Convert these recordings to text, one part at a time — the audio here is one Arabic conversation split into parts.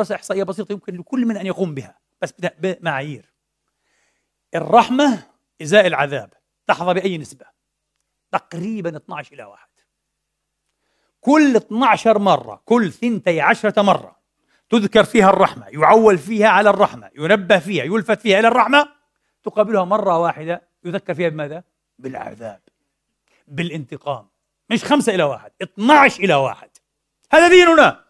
دراسة إحصائية بسيطة يمكن لكل من أن يقوم بها بس بمعايير الرحمة إزاء العذاب تحظى بأي نسبة تقريبا 12 إلى 1 كل 12 مرة كل ثنتي عشرة مرة تذكر فيها الرحمة يعول فيها على الرحمة ينبه فيها يلفت فيها إلى الرحمة تقابلها مرة واحدة يذكر فيها بماذا؟ بالعذاب بالانتقام مش خمسة إلى واحد 12 إلى واحد هذا ديننا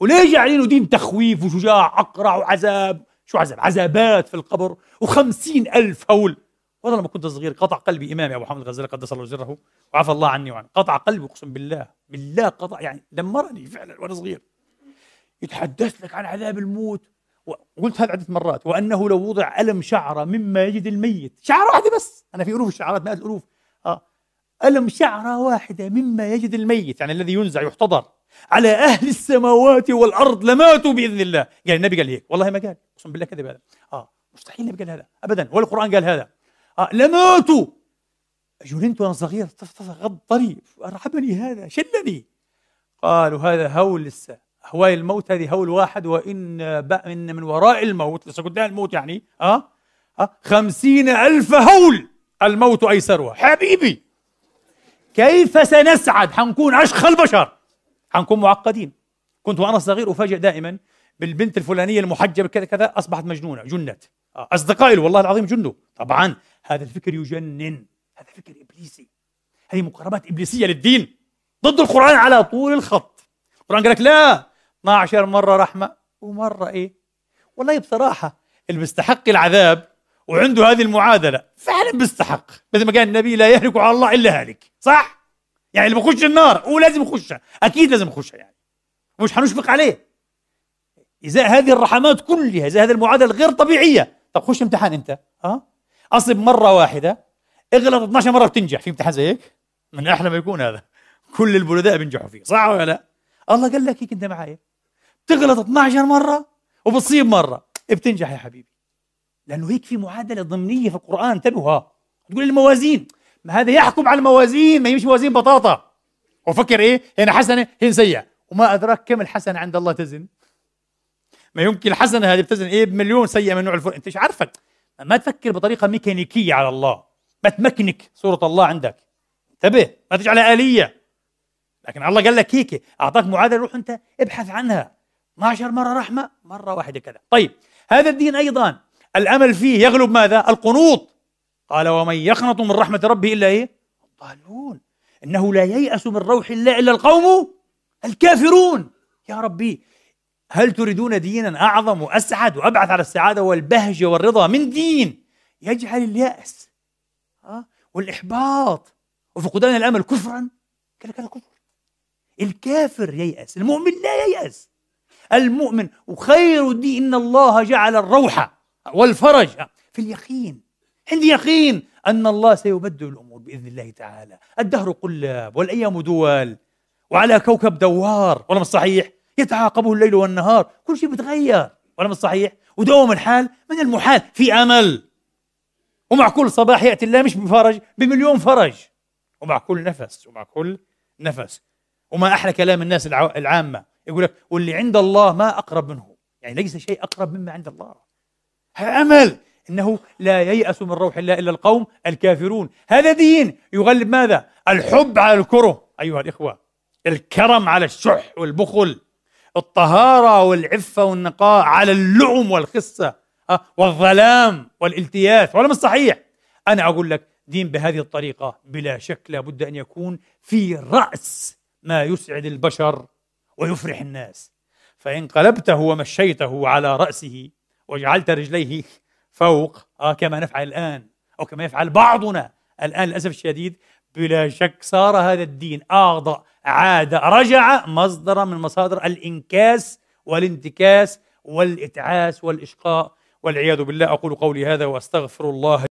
وليه جعلينه دين تخويف وشجاع أقرع وعذاب شو عذاب عذابات في القبر وخمسين ألف هول والله لما كنت صغير قطع قلبي إمامي أبو محمد الغزالي قدس الله سره وعفى الله عني وعنه قطع قلبي أقسم بالله بالله قطع يعني دمرني فعلا وأنا صغير يتحدث لك عن عذاب الموت وقلت هذا عدة مرات وأنه لو وضع ألم شعرة مما يجد الميت شعرة واحدة بس أنا في ألوف الشعرات مئات الألوف آه ألم شعرة واحدة مما يجد الميت يعني الذي ينزع يحتضر على اهل السماوات والارض لماتوا باذن الله يعني النبي قال هيك والله ما قال اقسم بالله كذب هذا اه مستحيل النبي قال هذا ابدا ولا القران قال هذا آه لماتوا جننت وانا صغير غضني ارحبني هذا شلني قالوا هذا هول لسه هواي الموت هذه هول واحد وان بقى من, من وراء الموت لسه قدام الموت يعني اه اه خمسين الف هول الموت ايسرها حبيبي كيف سنسعد حنكون عشخ البشر حنكون معقدين كنت وانا صغير افاجئ دائما بالبنت الفلانيه المحجبه كذا كذا اصبحت مجنونه جنت اصدقائي والله العظيم جنوا طبعا هذا الفكر يجنن هذا فكر ابليسي هذه مقاربات ابليسيه للدين ضد القران على طول الخط القران قال لك لا 12 مره رحمه ومره ايه والله بصراحه اللي بيستحق العذاب وعنده هذه المعادله فعلا بيستحق مثل ما قال النبي لا يهلك على الله الا هالك صح يعني اللي بخش النار هو لازم يخشها اكيد لازم يخشها يعني مش هنشفق عليه اذا هذه الرحمات كلها اذا هذه المعادله غير طبيعيه طب خش امتحان انت ها اصب مره واحده اغلط 12 مره بتنجح في امتحان زي هيك من احلى ما يكون هذا كل البلداء بينجحوا فيه صح ولا لا الله قال لك هيك انت معي بتغلط 12 مره وبتصيب مره بتنجح يا حبيبي لانه هيك في معادله ضمنيه في القران انتبهوا تقول الموازين ما هذا يحكم على الموازين ما هي مش موازين بطاطا وفكر ايه هنا حسنه هنا سيئه وما ادراك كم الحسنه عند الله تزن ما يمكن الحسنه هذه بتزن ايه بمليون سيئه من نوع الفرن انت ايش عارفك ما تفكر بطريقه ميكانيكيه على الله ما تمكنك صوره الله عندك انتبه ما تجعلها اليه لكن الله قال لك هيك اعطاك معادله روح انت ابحث عنها 12 مره رحمه مره واحده كذا طيب هذا الدين ايضا الامل فيه يغلب ماذا القنوط قال ومن يقنط من رحمة ربه إلا إيه الضالون إنه لا ييأس من روح الله إلا القوم الكافرون يا ربي هل تريدون دينا أعظم وأسعد وأبعث على السعادة والبهجة والرضا من دين يجعل اليأس آه، والإحباط وفقدان الأمل كفرا كلا كلا كفر الكافر ييأس المؤمن لا ييأس المؤمن وخير دين الله جعل الروح والفرج في اليقين عندي يقين أن الله سيبدل الأمور بإذن الله تعالى الدهر قلاب والأيام دول وعلى كوكب دوار ولا مش صحيح يتعاقبه الليل والنهار كل شيء بتغير ولا مش صحيح ودوم الحال من المحال في أمل ومع كل صباح يأتي الله مش بفرج بمليون فرج ومع كل نفس ومع كل نفس وما أحلى كلام الناس العامة يقول لك واللي عند الله ما أقرب منه يعني ليس شيء أقرب مما عند الله أمل إنه لا ييأس من روح الله إلا القوم الكافرون هذا دين يغلب ماذا؟ الحب على الكره أيها الإخوة الكرم على الشح والبخل الطهارة والعفة والنقاء على اللؤم والخسة آه، والظلام والالتياث ولا الصحيح؟ أنا أقول لك دين بهذه الطريقة بلا شك لابد أن يكون في رأس ما يسعد البشر ويفرح الناس فإن قلبته ومشيته على رأسه وجعلت رجليه فوق آه كما نفعل الآن أو كما يفعل بعضنا الآن للأسف الشديد بلا شك صار هذا الدين أعضى عاد رجع مصدرا من مصادر الإنكاس والانتكاس والإتعاس والإشقاء والعياذ بالله أقول قولي هذا وأستغفر الله